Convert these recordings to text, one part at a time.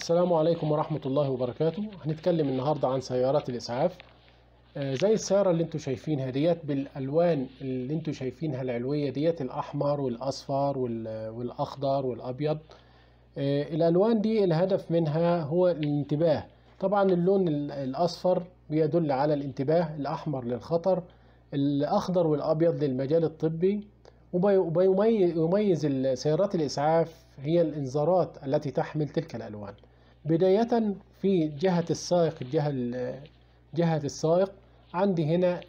السلام عليكم ورحمة الله وبركاته هنتكلم النهاردة عن سيارات الإسعاف آه، زي السيارة اللي انتوا شايفينها ديت بالألوان اللي انتوا شايفينها العلوية ديت الأحمر والأصفر والأخضر والأبيض آه، الألوان دي الهدف منها هو الانتباه طبعا اللون الأصفر بيدل على الانتباه الأحمر للخطر الأخضر والأبيض للمجال الطبي وبيميز سيارات الإسعاف هي الإنذارات التي تحمل تلك الألوان بداية في جهة السائق الجهة جهة السائق عندي هنا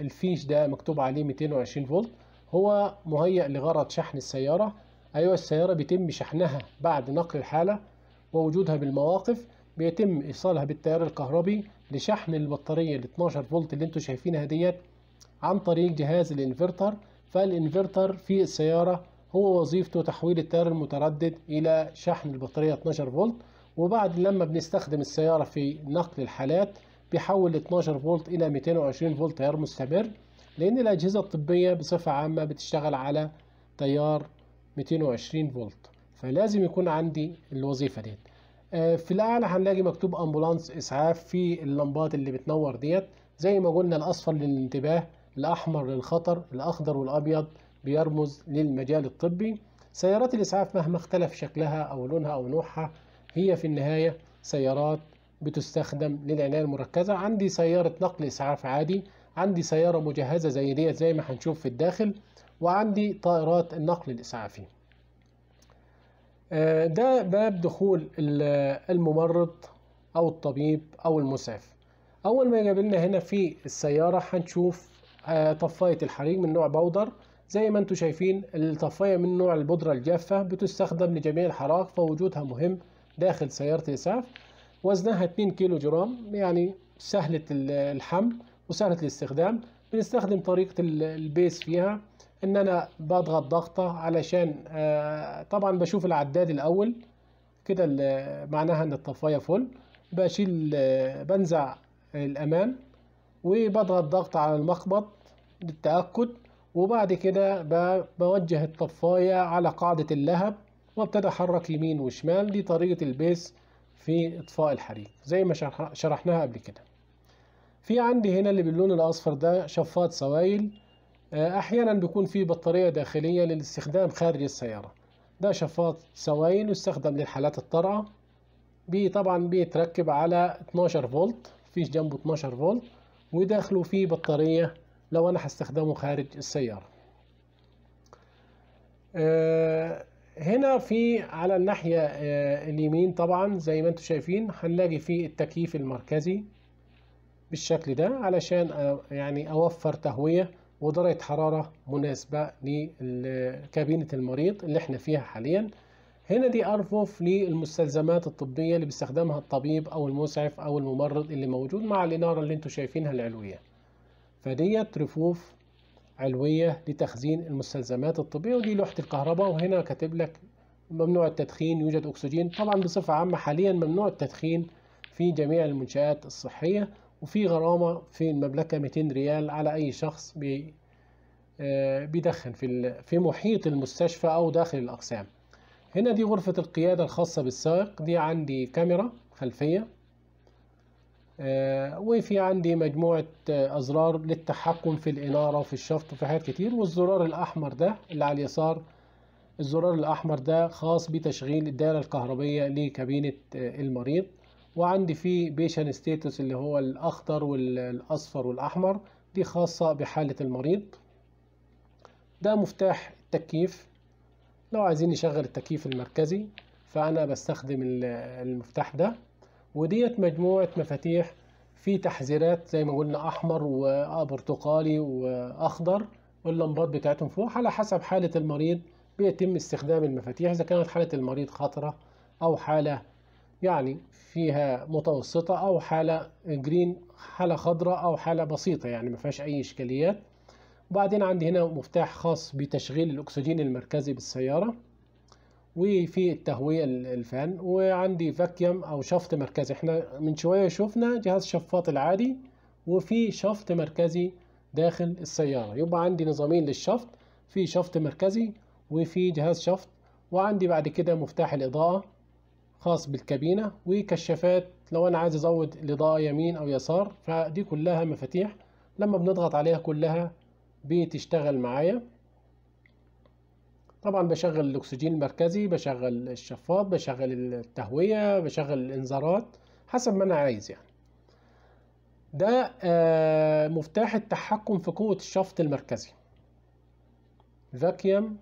الفيش ده مكتوب عليه 220 فولت هو مهيأ لغرض شحن السيارة أيوة السيارة بيتم شحنها بعد نقل الحالة ووجودها بالمواقف بيتم إيصالها بالتيار الكهربي لشحن البطارية ال 12 فولت اللي انتوا شايفينها ديت عن طريق جهاز الانفرتر فالانفرتر في السيارة هو وظيفته تحويل التيار المتردد إلى شحن البطارية 12 فولت وبعد لما بنستخدم السيارة في نقل الحالات بيحول 12 فولت إلى 220 فولت تيار مستمر لأن الأجهزة الطبية بصفة عامة بتشتغل على تيار 220 فولت فلازم يكون عندي الوظيفة ديت آه، في الأعلى هنلاقي مكتوب أمبولانس إسعاف في اللمبات اللي بتنور ديت زي ما قلنا الأصفر للانتباه الأحمر للخطر الأخضر والأبيض بيرمز للمجال الطبي سيارات الإسعاف مهما اختلف شكلها أو لونها أو نوعها هي في النهاية سيارات بتستخدم للعناية المركزة عندي سيارة نقل إسعاف عادي عندي سيارة مجهزة زي دي زي ما هنشوف في الداخل وعندي طائرات النقل الإسعافي آه، ده باب دخول الممرض أو الطبيب أو المسعف أول ما يقابلنا هنا في السيارة هنشوف آه، طفاية الحريق من نوع بودر زي ما انتم شايفين الطفاية من نوع البودرة الجافة بتستخدم لجميع الحرائق فوجودها مهم داخل سيارة إسعاف وزنها 2 كيلو جرام يعني سهلة الحمل وسهلة الاستخدام بنستخدم طريقة البيس فيها ان انا بضغط ضغطة علشان آه، طبعا بشوف العداد الاول كده معناها ان الطفاية فل بشيل آه، بنزع الامان وبضغط ضغط على المقبض للتأكد وبعد كده بوجه الطفاية على قاعدة اللهب وابتدى أحرك يمين وشمال دي طريقة البيس في إطفاء الحريق زي ما شرحناها قبل كده في عندي هنا اللي باللون الأصفر ده شفاط سوائل آه، أحيانا بيكون في بطارية داخلية للاستخدام خارج السيارة ده شفاط سوائل يستخدم للحالات الطارئة بي طبعا بيتركب على 12 فولت مفيش جنبه 12 فولت وداخله فيه بطارية لو أنا هستخدمه خارج السيارة آه، هنا في على الناحية آه، اليمين طبعا زي ما انتم شايفين هنلاقي في التكييف المركزي بالشكل ده علشان آه، يعني اوفر تهوية ودرجة حرارة مناسبة لكابينة المريض اللي احنا فيها حاليا هنا دي أرفف للمستلزمات الطبية اللي بيستخدمها الطبيب أو المسعف أو الممرض اللي موجود مع الإنارة اللي انتم شايفينها العلوية فديت رفوف علوية لتخزين المستلزمات الطبية ودي لوحة الكهرباء وهنا كاتب لك ممنوع التدخين يوجد أكسجين طبعا بصفة عامة حاليا ممنوع التدخين في جميع المنشآت الصحية وفي غرامة في المملكة 200 ريال على أي شخص بي آه، بيدخن في في محيط المستشفى أو داخل الأقسام هنا دي غرفة القيادة الخاصة بالسائق دي عندي كاميرا خلفية آه، وفي عندي مجموعة آه، أزرار للتحكم في الإنارة وفي الشفط وفي حاجات كتير والزرار الأحمر ده اللي على اليسار الزرار الأحمر ده خاص بتشغيل الدائرة الكهربية لكابينة آه، المريض وعندي فيه بيشن ستيتس اللي هو الأخضر والأصفر والأحمر دي خاصة بحالة المريض ده مفتاح التكييف لو عايزين نشغل التكييف المركزي فأنا بستخدم المفتاح ده وديت مجموعة مفاتيح في تحذيرات زي ما قلنا أحمر وبرتقالي وأخضر واللمبات بتاعتهم فوق على حسب حالة المريض بيتم استخدام المفاتيح إذا كانت حالة المريض خطرة أو حالة يعني فيها متوسطة أو حالة جرين حالة خضراء أو حالة بسيطة يعني ما فيهاش أي إشكاليات وبعدين عندي هنا مفتاح خاص بتشغيل الأكسجين المركزي بالسيارة وفي التهوية الفان وعندي فاكيوم أو شفط مركزي احنا من شوية شفنا جهاز شفاط العادي وفي شفط مركزي داخل السيارة يبقى عندي نظامين للشفط في شفط مركزي وفي جهاز شفط وعندي بعد كده مفتاح الإضاءة خاص بالكابينة وكشافات لو أنا عايز أزود الإضاءة يمين أو يسار فدي كلها مفاتيح لما بنضغط عليها كلها بتشتغل معايا طبعا بشغل الاكسجين المركزي بشغل الشفاط بشغل التهوية بشغل الانذارات حسب ما انا عايز يعني ده آه، مفتاح التحكم في قوة الشفط المركزي فاكيوم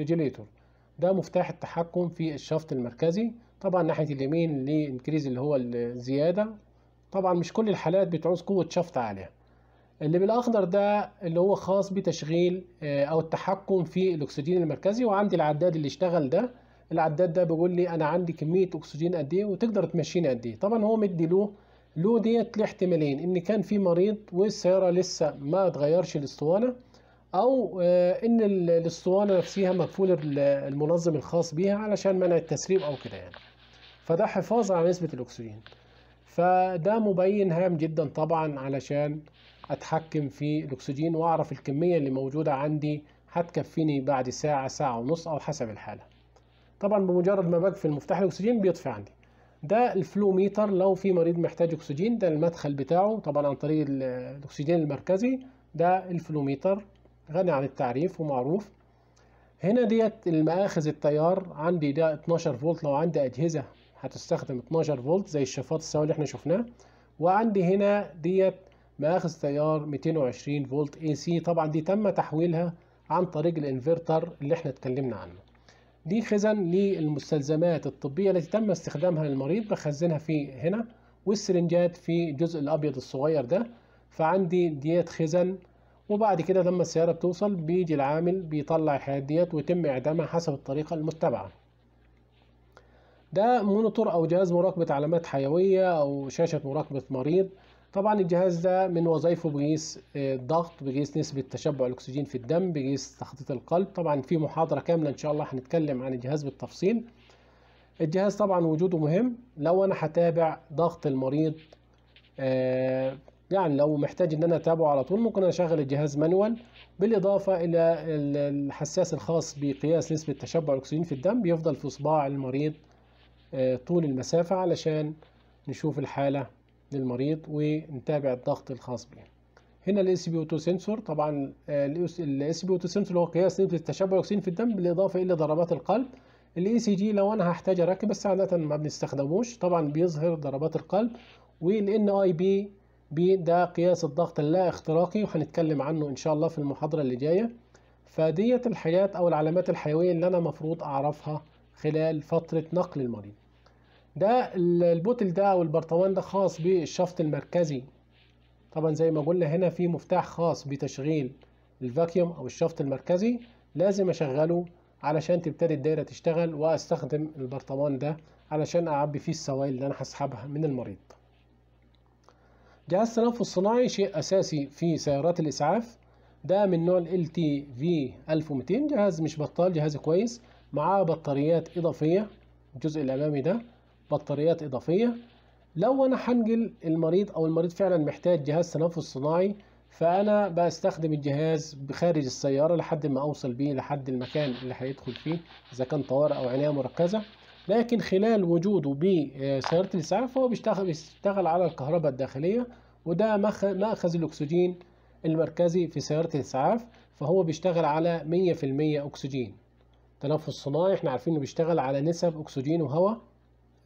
regulator ده مفتاح التحكم في الشفط المركزي طبعا ناحية اليمين ليه اللي هو الزيادة طبعا مش كل الحالات بتعوز قوة شفط عالية اللي بالاخضر ده اللي هو خاص بتشغيل آه، او التحكم في الاكسجين المركزي وعندي العداد اللي اشتغل ده العداد ده بيقول لي انا عندي كميه اكسجين قد ايه وتقدر تمشيني قد ايه طبعا هو مدي له له ديت لاحتمالين ان كان في مريض والسياره لسه ما اتغيرش الاسطوانه او آه، ان الاسطوانه نفسها مقفول المنظم الخاص بيها علشان منع التسريب او كده يعني فده حفاظ على نسبه الاكسجين فده مبين هام جدا طبعا علشان اتحكم في الاكسجين واعرف الكميه اللي موجوده عندي هتكفيني بعد ساعه ساعه ونص او حسب الحاله طبعا بمجرد ما بقفل مفتاح الاكسجين بيطفي عندي ده الفلو ميتر لو في مريض محتاج اكسجين ده المدخل بتاعه طبعا عن طريق الاكسجين المركزي ده الفلو ميتر غني عن التعريف ومعروف هنا ديت المآخذ التيار عندي ده 12 فولت لو عندي أجهزة هتستخدم 12 فولت زي الشفاط السوي اللي احنا شفناه وعندي هنا ديت مآخذ تيار 220 فولت اي سي طبعا دي تم تحويلها عن طريق الانفرتر اللي احنا اتكلمنا عنه دي خزن للمستلزمات الطبية التي تم استخدامها للمريض بخزنها في هنا والسرنجات في الجزء الأبيض الصغير ده فعندي ديت خزن وبعد كده لما السيارة بتوصل بيجي العامل بيطلع الحاجات ديت ويتم إعدامها حسب الطريقة المتبعة ده مونيتور أو جهاز مراقبة علامات حيوية أو شاشة مراقبة مريض طبعا الجهاز ده من وظائفه بيقيس الضغط آه، بيقيس نسبة تشبع الأكسجين في الدم بيقيس تخطيط القلب طبعا في محاضرة كاملة إن شاء الله هنتكلم عن الجهاز بالتفصيل الجهاز طبعا وجوده مهم لو أنا هتابع ضغط المريض آه، يعني لو محتاج إن أنا أتابعه على طول ممكن أشغل الجهاز مانوال بالإضافة إلى الحساس الخاص بقياس نسبة تشبع الأكسجين في الدم بيفضل في صباع المريض آه، طول المسافة علشان نشوف الحالة للمريض ونتابع الضغط الخاص به هنا الاس بي او2 سنسور طبعا الاس بي او2 سنسور هو قياس نسبه التشبع الاكسجين في الدم بالاضافه الى ضربات القلب الاي سي جي لو انا هحتاج اركب بس عاده ما بنستخدموش طبعا بيظهر ضربات القلب والان اي بي بي ده قياس الضغط اللا اختراقي وهنتكلم عنه ان شاء الله في المحاضره اللي جايه فديت الحاجات او العلامات الحيويه اللي انا مفروض اعرفها خلال فتره نقل المريض ده البوتل ده او البرطمان ده خاص بالشفط المركزي طبعا زي ما قلنا هنا في مفتاح خاص بتشغيل الفاكيوم او الشفط المركزي لازم اشغله علشان تبتدي الدايره تشتغل واستخدم البرطمان ده علشان اعبي فيه السوائل اللي انا هسحبها من المريض جهاز التنفس الصناعي شيء اساسي في سيارات الاسعاف ده من نوع ال تي في 1200 جهاز مش بطال جهاز كويس معاه بطاريات اضافيه الجزء الامامي ده بطاريات إضافية لو أنا هنجل المريض أو المريض فعلا محتاج جهاز تنفس صناعي فأنا بستخدم الجهاز بخارج السيارة لحد ما أوصل بيه لحد المكان اللي هيدخل فيه إذا كان طوارئ أو عناية مركزة لكن خلال وجوده بسيارة الإسعاف فهو بيشتغل, بيشتغل على الكهرباء الداخلية وده مأخذ الأكسجين المركزي في سيارة الإسعاف فهو بيشتغل على 100% أكسجين تنفس صناعي احنا عارفين انه بيشتغل على نسب أكسجين وهواء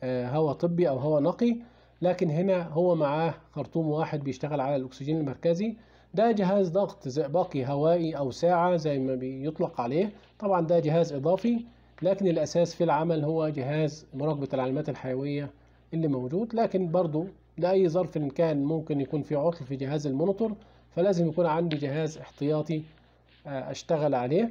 آه، هواء طبي أو هواء نقي لكن هنا هو معاه خرطوم واحد بيشتغل على الأكسجين المركزي ده جهاز ضغط باقي هوائي أو ساعة زي ما بيطلق عليه طبعا ده جهاز إضافي لكن الأساس في العمل هو جهاز مراقبة العلامات الحيوية اللي موجود لكن برضو لأي ظرف إن كان ممكن يكون في عطل في جهاز المونيتور فلازم يكون عندي جهاز احتياطي آه، أشتغل عليه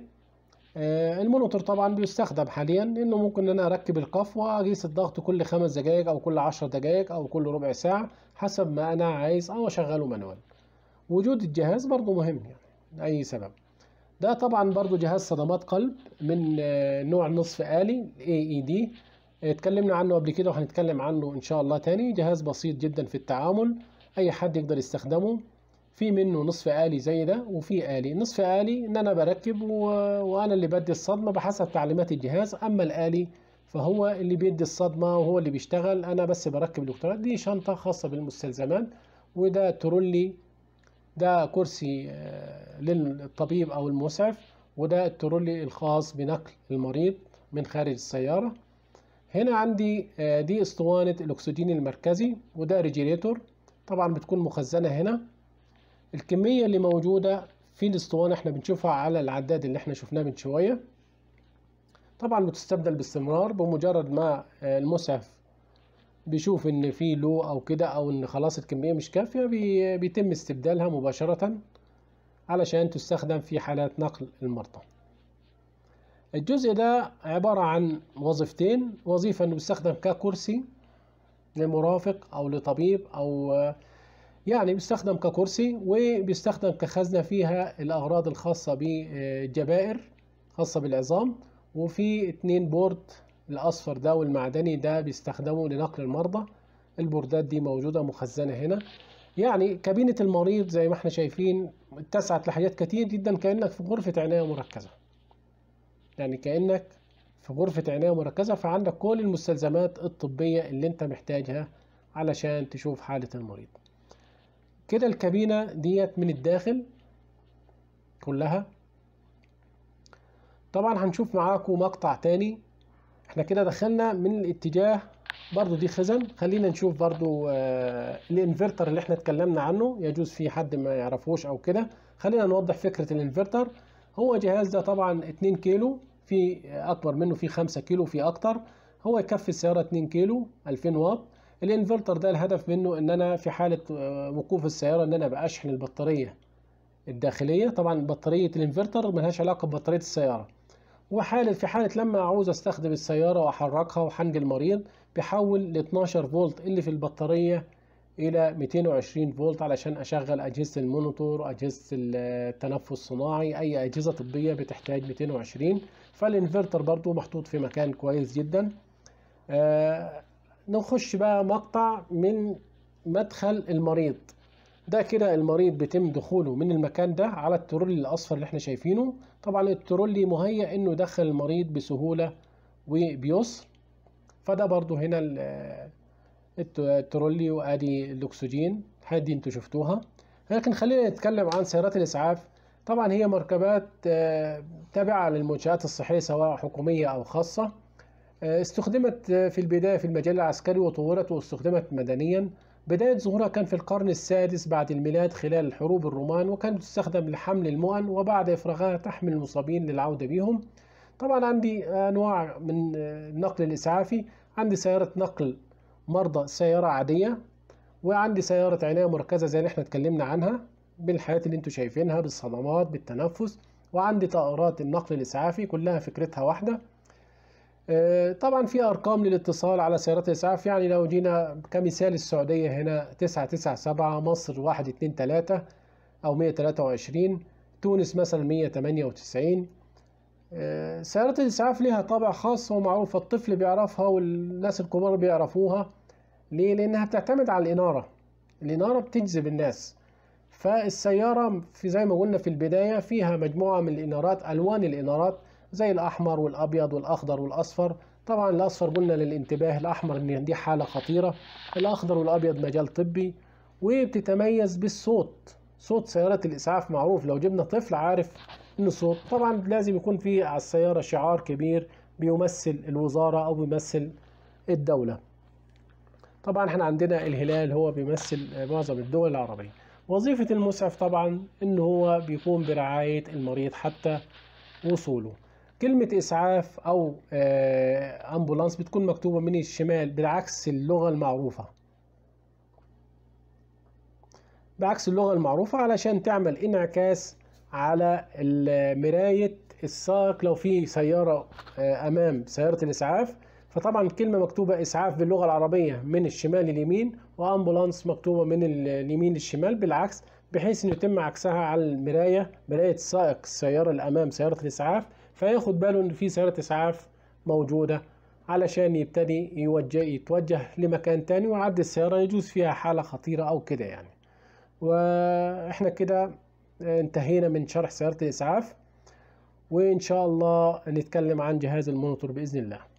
آه، المونيتور طبعا بيستخدم حاليا انه ممكن ان انا اركب القف واقيس الضغط كل خمس دقائق او كل عشر دقائق او كل ربع ساعه حسب ما انا عايز او اشغله مانوال وجود الجهاز برضو مهم يعني اي سبب ده طبعا برضو جهاز صدمات قلب من آه، نوع نصف آلي AED اتكلمنا عنه قبل كده وهنتكلم عنه ان شاء الله تاني جهاز بسيط جدا في التعامل اي حد يقدر يستخدمه في منه نصف آلي زي ده وفي آلي نصف آلي إن أنا بركب و... وأنا اللي بدي الصدمة بحسب تعليمات الجهاز أما الآلي فهو اللي بيدي الصدمة وهو اللي بيشتغل أنا بس بركب الإلكترونيات دي شنطة خاصة بالمستلزمات وده ترولي ده كرسي آه، للطبيب أو المسعف وده الترولي الخاص بنقل المريض من خارج السيارة هنا عندي آه، دي اسطوانة الأكسجين المركزي وده ريجيريتور طبعا بتكون مخزنة هنا الكمية اللي موجودة في الاسطوانة احنا بنشوفها على العداد اللي احنا شفناه من شوية طبعا بتستبدل باستمرار بمجرد ما آه، المسعف بيشوف ان في لو او كده او ان خلاص الكمية مش كافية بيتم استبدالها مباشرة علشان تستخدم في حالات نقل المرضى الجزء ده عبارة عن وظيفتين وظيفة انه بيستخدم ككرسي لمرافق او لطبيب او آه، يعني بيستخدم ككرسي وبيستخدم كخزنة فيها الأغراض الخاصة بالجبائر خاصة بالعظام وفي اتنين بورد الأصفر ده والمعدني ده بيستخدموا لنقل المرضى البوردات دي موجودة مخزنة هنا يعني كابينة المريض زي ما احنا شايفين اتسعت لحاجات كتير جدا كأنك في غرفة عناية مركزة يعني كأنك في غرفة عناية مركزة فعندك كل المستلزمات الطبية اللي انت محتاجها علشان تشوف حالة المريض كده الكابينة ديت من الداخل كلها طبعا هنشوف معاكم مقطع تاني احنا كده دخلنا من الاتجاه برضو دي خزن خلينا نشوف برضو آه الانفرتر اللي احنا اتكلمنا عنه يجوز في حد ما يعرفوش او كده خلينا نوضح فكرة الانفرتر هو جهاز ده طبعا 2 كيلو في اكبر منه في 5 كيلو في اكتر هو يكفي السيارة 2 كيلو 2000 واط الانفرتر ده الهدف منه ان انا في حاله آه، وقوف السياره ان انا باشحن البطاريه الداخليه طبعا بطاريه الانفرتر ملهاش علاقه ببطاريه السياره وحالة في حالة لما أعوز أستخدم السيارة وأحركها وحنج المريض بحول ال 12 فولت اللي في البطارية إلى 220 فولت علشان أشغل أجهزة المونيتور أجهزة آه، التنفس الصناعي أي أجهزة طبية بتحتاج 220 فالإنفرتر برضو محطوط في مكان كويس جدا آه، نخش بقى مقطع من مدخل المريض ده كده المريض بيتم دخوله من المكان ده على الترولي الاصفر اللي احنا شايفينه طبعا الترولي مهيأ انه يدخل المريض بسهولة وبيسر فده برضو هنا الترولي وادي الاكسجين الحاجات دي انتوا شفتوها لكن خلينا نتكلم عن سيارات الاسعاف طبعا هي مركبات آه، تابعة للمنشآت الصحية سواء حكومية أو خاصة آه، استخدمت آه، في البداية في المجال العسكري وطورت واستخدمت مدنيا بداية ظهورها كان في القرن السادس بعد الميلاد خلال حروب الرومان وكانت تستخدم لحمل المؤن وبعد إفراغها تحمل المصابين للعودة بهم طبعا عندي آه، أنواع من النقل الإسعافي عندي سيارة نقل مرضى سيارة عادية وعندي سيارة عناية مركزة زي اللي احنا اتكلمنا عنها بالحالات اللي انتوا شايفينها بالصدمات بالتنفس وعندي طائرات النقل الإسعافي كلها فكرتها واحدة آه، طبعا في ارقام للاتصال على سيارات الاسعاف يعني لو جينا كمثال السعوديه هنا 997 مصر 123 او 123 تونس مثلا 198 آه، سيارات الإسعاف ليها طابع خاص ومعروف الطفل بيعرفها والناس الكبار بيعرفوها ليه؟ لأنها بتعتمد على الإنارة الإنارة بتجذب الناس فالسيارة في زي ما قلنا في البداية فيها مجموعة من الإنارات ألوان الإنارات زي الأحمر والأبيض والأخضر والأصفر طبعا الأصفر قلنا للانتباه الأحمر إن دي حالة خطيرة الأخضر والأبيض مجال طبي وبتتميز بالصوت صوت سيارات الإسعاف معروف لو جبنا طفل عارف إن الصوت طبعا لازم يكون في على السيارة شعار كبير بيمثل الوزارة أو بيمثل الدولة طبعا احنا عندنا الهلال هو بيمثل معظم الدول العربية وظيفة المسعف طبعا إن هو بيقوم برعاية المريض حتى وصوله كلمة إسعاف أو آه، أمبولانس بتكون مكتوبة من الشمال بالعكس اللغة المعروفة بعكس اللغة المعروفة علشان تعمل انعكاس على مراية السائق لو في سيارة آه، أمام سيارة الإسعاف فطبعا الكلمة مكتوبة إسعاف باللغة العربية من الشمال لليمين وأمبولانس مكتوبة من اليمين للشمال بالعكس بحيث أن يتم عكسها على المراية مراية سائق السيارة الأمام سيارة الإسعاف فياخد باله ان في سياره اسعاف موجوده علشان يبتدي يوجه يتوجه لمكان تاني ويعدي السياره يجوز فيها حاله خطيره او كده يعني واحنا كده آه، انتهينا من شرح سياره الاسعاف وان شاء الله نتكلم عن جهاز المونيتور باذن الله